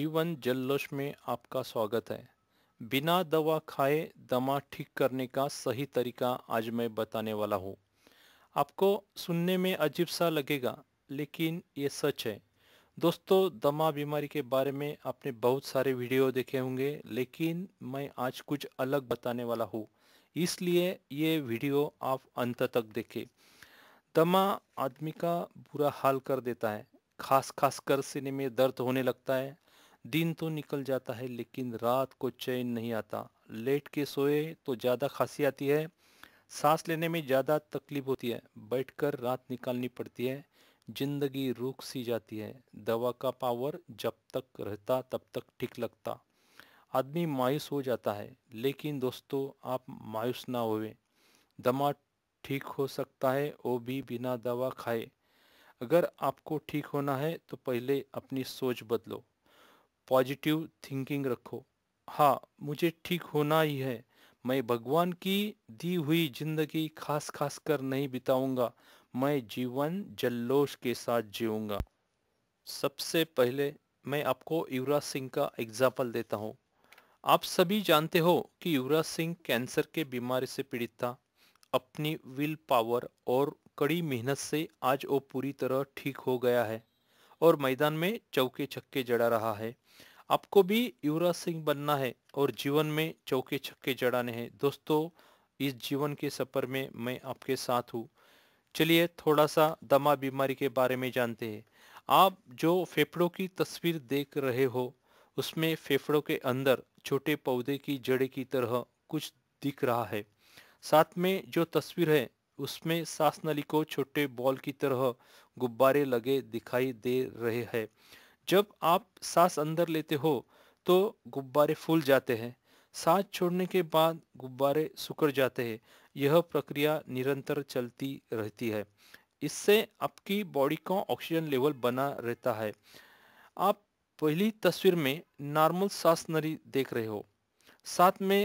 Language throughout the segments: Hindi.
जीवन जल्लोश में आपका स्वागत है बिना दवा खाए दमा ठीक करने का सही तरीका आज मैं बताने वाला हूँ आपको सुनने में अजीब सा लगेगा लेकिन ये सच है दोस्तों दमा बीमारी के बारे में आपने बहुत सारे वीडियो देखे होंगे लेकिन मैं आज कुछ अलग बताने वाला हूँ इसलिए ये वीडियो आप अंत तक देखें दमा आदमी का बुरा हाल कर देता है खास खास कर सीने में दर्द होने लगता है दिन तो निकल जाता है लेकिन रात को चैन नहीं आता लेट के सोए तो ज़्यादा खांसी आती है सांस लेने में ज़्यादा तकलीफ होती है बैठकर रात निकालनी पड़ती है जिंदगी रुक सी जाती है दवा का पावर जब तक रहता तब तक ठीक लगता आदमी मायूस हो जाता है लेकिन दोस्तों आप मायूस ना होवे दमा ठीक हो सकता है वो भी बिना दवा खाए अगर आपको ठीक होना है तो पहले अपनी सोच बदलो पॉजिटिव थिंकिंग रखो हाँ मुझे ठीक होना ही है मैं भगवान की दी हुई जिंदगी खास खास कर नहीं बिताऊंगा मैं जीवन जल्लोश के साथ जीऊंगा सबसे पहले मैं आपको युवराज सिंह का एग्जाम्पल देता हूँ आप सभी जानते हो कि युवराज सिंह कैंसर के बीमारी से पीड़ित था अपनी विल पावर और कड़ी मेहनत से आज वो पूरी तरह ठीक हो गया है और मैदान में चौके छक्के जड़ा रहा है आपको भी युवराज सिंह बनना है और जीवन में चौके छक्के जड़ाने हैं दोस्तों इस जीवन के सफर में मैं आपके साथ हूँ चलिए थोड़ा सा दमा बीमारी के बारे में जानते हैं आप जो फेफड़ों की तस्वीर देख रहे हो उसमें फेफड़ों के अंदर छोटे पौधे की जड़े की तरह कुछ दिख रहा है साथ में जो तस्वीर है उसमें सास नली को छोटे बॉल की तरह गुब्बारे लगे दिखाई दे रहे हैं जब आप सांस अंदर लेते हो तो गुब्बारे फूल जाते हैं सांस छोड़ने के बाद गुब्बारे सुकर जाते हैं यह प्रक्रिया निरंतर चलती रहती है इससे आपकी बॉडी का ऑक्सीजन लेवल बना रहता है आप पहली तस्वीर में नॉर्मल सांस नली देख रहे हो साथ में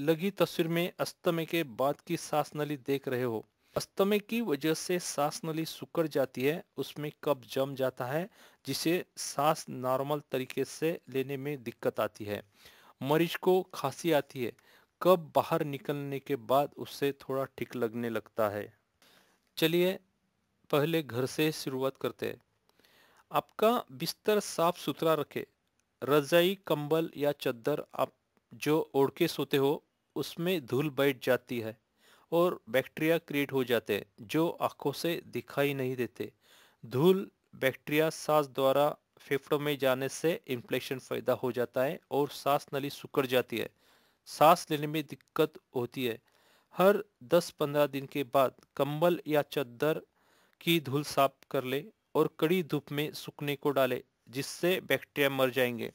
लगी तस्वीर में अस्तमे के बाद की सांस नली देख रहे हो अस्तमे की वजह से सांस नली सुकड़ जाती है उसमें कब जम जाता है जिसे सांस नॉर्मल तरीके से लेने में दिक्कत आती है मरीज को खांसी आती है कब बाहर निकलने के बाद उससे थोड़ा ठीक लगने लगता है चलिए पहले घर से शुरुआत करते हैं आपका बिस्तर साफ सुथरा रखें रजाई कंबल या चद्दर आप जो ओढ़ के सोते हो उसमें धूल बैठ जाती है और बैक्टीरिया क्रिएट हो जाते हैं जो आँखों से दिखाई नहीं देते धूल बैक्टीरिया सांस द्वारा फेफड़ों में जाने से इन्फ्लेक्शन पैदा हो जाता है और सांस नली सुकड़ जाती है सांस लेने में दिक्कत होती है हर 10-15 दिन के बाद कंबल या चद्दर की धूल साफ कर ले और कड़ी धूप में सूखने को डाले जिससे बैक्टीरिया मर जाएंगे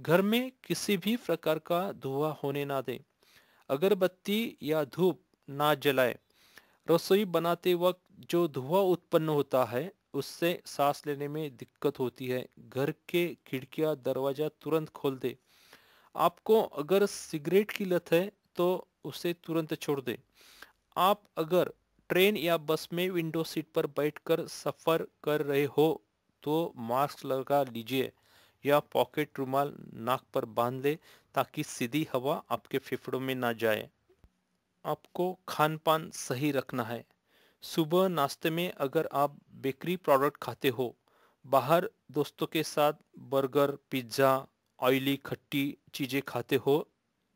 घर में किसी भी प्रकार का धुआं होने ना दें अगरबत्ती या धूप ना जलाए रसोई बनाते वक्त जो धुआं उत्पन्न होता है उससे सांस लेने में दिक्कत होती है घर के खिड़कियां दरवाजा तुरंत खोल दे आपको अगर सिगरेट की लत है तो उसे तुरंत छोड़ दे आप अगर ट्रेन या बस में विंडो सीट पर बैठकर सफ़र कर रहे हो तो मास्क लगा लीजिए या पॉकेट रुमाल नाक पर बांध ले ताकि सीधी हवा आपके फेफड़ों में ना जाए आपको खान पान सही रखना है सुबह नाश्ते में अगर आप बेकरी प्रोडक्ट खाते हो बाहर दोस्तों के साथ बर्गर पिज्ज़ा ऑयली खट्टी चीज़ें खाते हो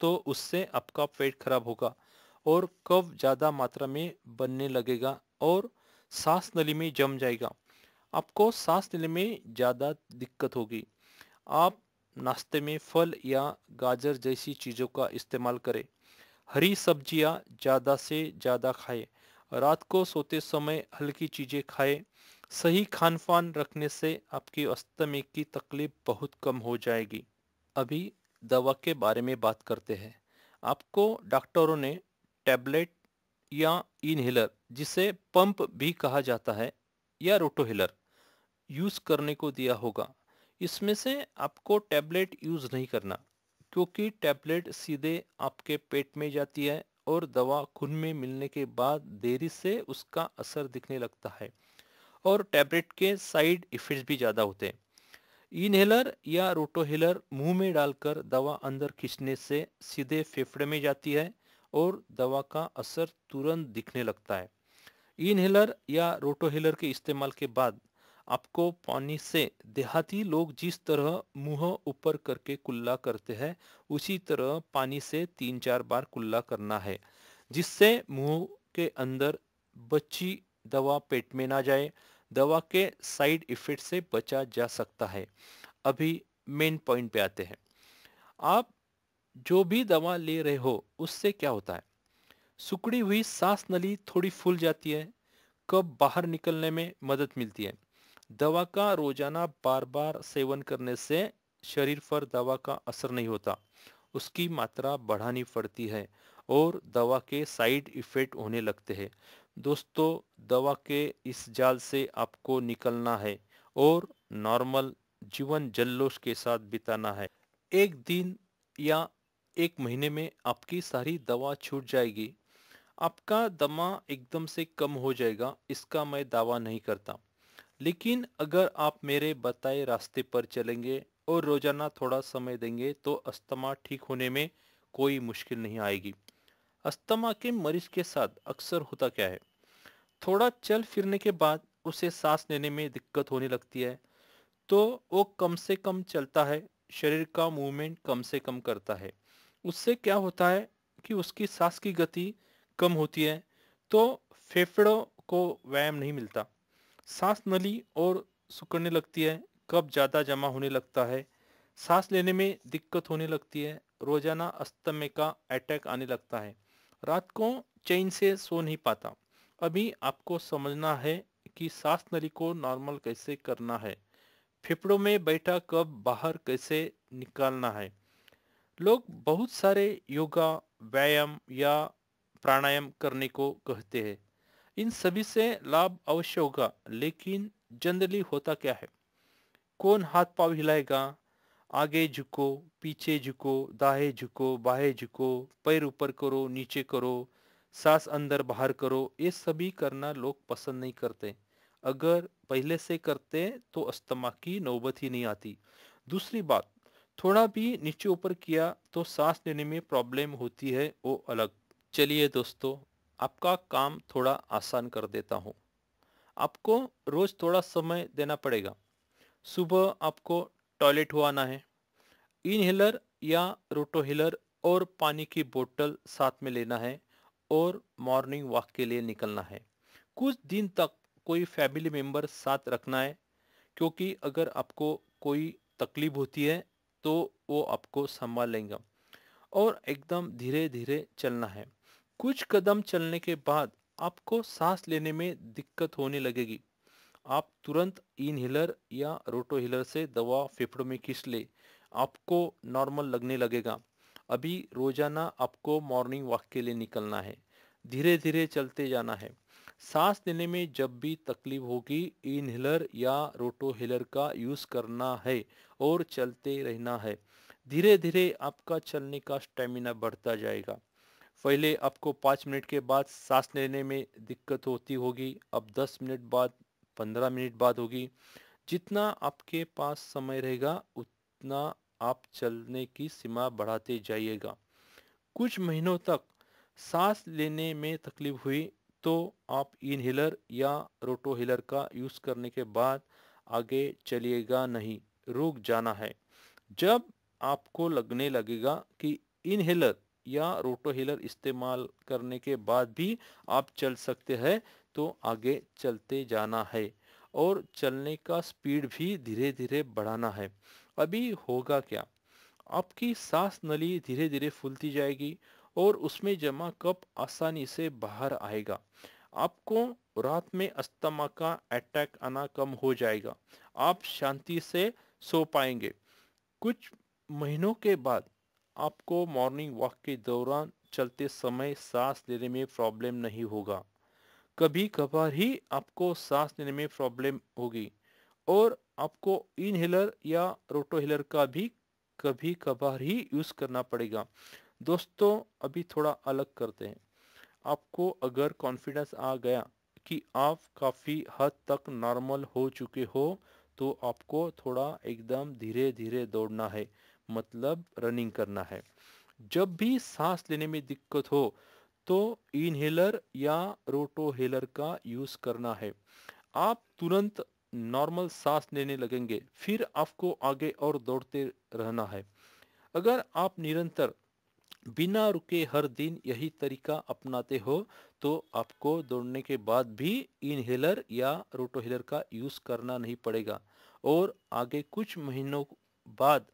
तो उससे आपका पेट खराब होगा और कब ज़्यादा मात्रा में बनने लगेगा और सांस नली में जम जाएगा आपको सांस नली में ज़्यादा दिक्कत होगी आप नाश्ते में फल या गाजर जैसी चीज़ों का इस्तेमाल करें हरी सब्जियां ज़्यादा से ज़्यादा खाएं रात को सोते समय हल्की चीज़ें खाएं सही खान पान रखने से आपकी अस्तमे की तकलीफ बहुत कम हो जाएगी अभी दवा के बारे में बात करते हैं आपको डॉक्टरों ने टैबलेट या इनहेलर जिसे पंप भी कहा जाता है या रोटोहेलर यूज़ करने को दिया होगा इसमें से आपको टैबलेट यूज़ नहीं करना क्योंकि टैबलेट सीधे आपके पेट में जाती है और दवा खून में मिलने के बाद देरी से उसका असर दिखने लगता है और टैबलेट के साइड इफ़ेक्ट्स भी ज़्यादा होते हैं इनहेलर या रोटोहेलर मुंह में डालकर दवा अंदर खींचने से सीधे फेफड़े में जाती है और दवा का असर तुरंत दिखने लगता है इनहेलर या रोटोहेलर के इस्तेमाल के बाद आपको पानी से देहाती लोग जिस तरह मुंह ऊपर करके कुल्ला करते हैं उसी तरह पानी से तीन चार बार कुल्ला करना है जिससे मुंह के अंदर बची दवा पेट में ना जाए दवा के साइड इफेक्ट से बचा जा सकता है अभी मेन पॉइंट पे आते हैं आप जो भी दवा ले रहे हो उससे क्या होता है सुकड़ी हुई सांस नली थोड़ी फूल जाती है कब बाहर निकलने में मदद मिलती है दवा का रोजाना बार बार सेवन करने से शरीर पर दवा का असर नहीं होता उसकी मात्रा बढ़ानी पड़ती है और दवा के साइड इफ़ेक्ट होने लगते हैं दोस्तों दवा के इस जाल से आपको निकलना है और नॉर्मल जीवन जल्लोष के साथ बिताना है एक दिन या एक महीने में आपकी सारी दवा छूट जाएगी आपका दमा एकदम से कम हो जाएगा इसका मैं दावा नहीं करता लेकिन अगर आप मेरे बताए रास्ते पर चलेंगे और रोज़ाना थोड़ा समय देंगे तो अस्थमा ठीक होने में कोई मुश्किल नहीं आएगी अस्थमा के मरीज के साथ अक्सर होता क्या है थोड़ा चल फिरने के बाद उसे सांस लेने में दिक्कत होने लगती है तो वो कम से कम चलता है शरीर का मूवमेंट कम से कम करता है उससे क्या होता है कि उसकी सांस की गति कम होती है तो फेफड़ों को व्यायाम नहीं मिलता सांस नली और सुकड़ने लगती है कब ज़्यादा जमा होने लगता है सांस लेने में दिक्कत होने लगती है रोजाना अस्तमे का अटैक आने लगता है रात को चैन से सो नहीं पाता अभी आपको समझना है कि सांस नली को नॉर्मल कैसे करना है फेफड़ों में बैठा कब बाहर कैसे निकालना है लोग बहुत सारे योगा व्यायाम या प्राणायाम करने को कहते हैं इन सभी से लाभ अवश्य होगा लेकिन जनरली होता क्या है कौन हाथ पाव हिलाएगा आगे झुको पीछे झुको दाहे झुको बाहे झुको पैर ऊपर करो नीचे करो सांस अंदर बाहर करो ये सभी करना लोग पसंद नहीं करते अगर पहले से करते तो अस्थमा की नौबत ही नहीं आती दूसरी बात थोड़ा भी नीचे ऊपर किया तो सांस लेने में प्रॉब्लम होती है वो अलग चलिए दोस्तों आपका काम थोड़ा आसान कर देता हूँ आपको रोज़ थोड़ा समय देना पड़ेगा सुबह आपको टॉयलेट हो है इनहेलर या रोटोहेलर और पानी की बोतल साथ में लेना है और मॉर्निंग वॉक के लिए निकलना है कुछ दिन तक कोई फैमिली मेम्बर साथ रखना है क्योंकि अगर आपको कोई तकलीफ होती है तो वो आपको संभाल लेंगे और एकदम धीरे धीरे चलना है कुछ कदम चलने के बाद आपको सांस लेने में दिक्कत होने लगेगी आप तुरंत इनहेलर या रोटोहीलर से दवा फेफड़ों में खींच ले आपको नॉर्मल लगने लगेगा अभी रोजाना आपको मॉर्निंग वॉक के लिए निकलना है धीरे धीरे चलते जाना है सांस लेने में जब भी तकलीफ होगी इनहेलर या रोटोहीलर का यूज़ करना है और चलते रहना है धीरे धीरे आपका चलने का स्टेमिना बढ़ता जाएगा पहले आपको पाँच मिनट के बाद सांस लेने में दिक्कत होती होगी अब दस मिनट बाद पंद्रह मिनट बाद होगी जितना आपके पास समय रहेगा उतना आप चलने की सीमा बढ़ाते जाइएगा कुछ महीनों तक सांस लेने में तकलीफ हुई तो आप इनहेलर या रोटो हीलर का यूज़ करने के बाद आगे चलिएगा नहीं रुक जाना है जब आपको लगने लगेगा कि इनहेलर या रोटो हीलर इस्तेमाल करने के बाद भी आप चल सकते हैं तो आगे चलते जाना है और चलने का स्पीड भी धीरे धीरे बढ़ाना है अभी होगा क्या आपकी सांस नली धीरे धीरे फूलती जाएगी और उसमें जमा कप आसानी से बाहर आएगा आपको रात में अस्थमा का अटैक आना कम हो जाएगा आप शांति से सो पाएंगे कुछ महीनों के बाद आपको मॉर्निंग वॉक के दौरान चलते समय सांस लेने में प्रॉब्लम नहीं होगा कभी कभार ही आपको सांस लेने में प्रॉब्लम होगी और आपको इनहेलर या रोटोहेलर का भी कभी कभार ही यूज़ करना पड़ेगा दोस्तों अभी थोड़ा अलग करते हैं आपको अगर कॉन्फिडेंस आ गया कि आप काफ़ी हद तक नॉर्मल हो चुके हो तो आपको थोड़ा एकदम धीरे धीरे दौड़ना है मतलब रनिंग करना है जब भी सांस लेने में दिक्कत हो तो इनहेलर या रोटोहेलर का यूज़ करना है आप तुरंत नॉर्मल सांस लेने लगेंगे फिर आपको आगे और दौड़ते रहना है अगर आप निरंतर बिना रुके हर दिन यही तरीका अपनाते हो तो आपको दौड़ने के बाद भी इनहेलर या रोटोहेलर का यूज़ करना नहीं पड़ेगा और आगे कुछ महीनों बाद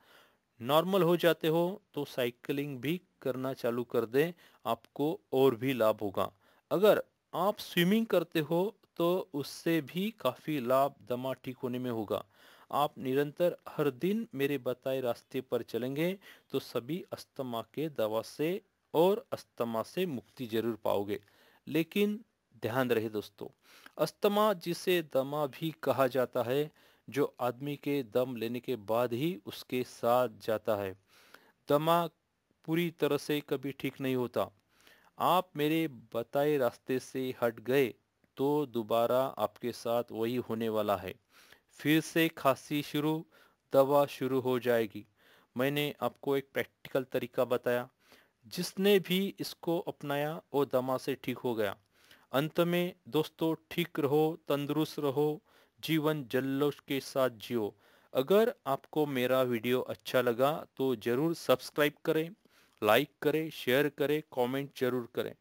नॉर्मल हो जाते हो तो साइकिलिंग भी करना चालू कर दें आपको और भी लाभ होगा अगर आप स्विमिंग करते हो तो उससे भी काफ़ी लाभ दमा ठीक होने में होगा आप निरंतर हर दिन मेरे बताए रास्ते पर चलेंगे तो सभी अस्थमा के दवा से और अस्थमा से मुक्ति जरूर पाओगे लेकिन ध्यान रहे दोस्तों अस्थमा जिसे दमा भी कहा जाता है जो आदमी के दम लेने के बाद ही उसके साथ जाता है दमा पूरी तरह से कभी ठीक नहीं होता आप मेरे बताए रास्ते से हट गए तो दोबारा आपके साथ वही होने वाला है फिर से खांसी शुरू दवा शुरू हो जाएगी मैंने आपको एक प्रैक्टिकल तरीका बताया जिसने भी इसको अपनाया वो दमा से ठीक हो गया अंत में दोस्तों ठीक रहो तंदुरुस्त रहो जीवन जल्लोश के साथ जियो अगर आपको मेरा वीडियो अच्छा लगा तो ज़रूर सब्सक्राइब करें लाइक करें शेयर करें कमेंट जरूर करें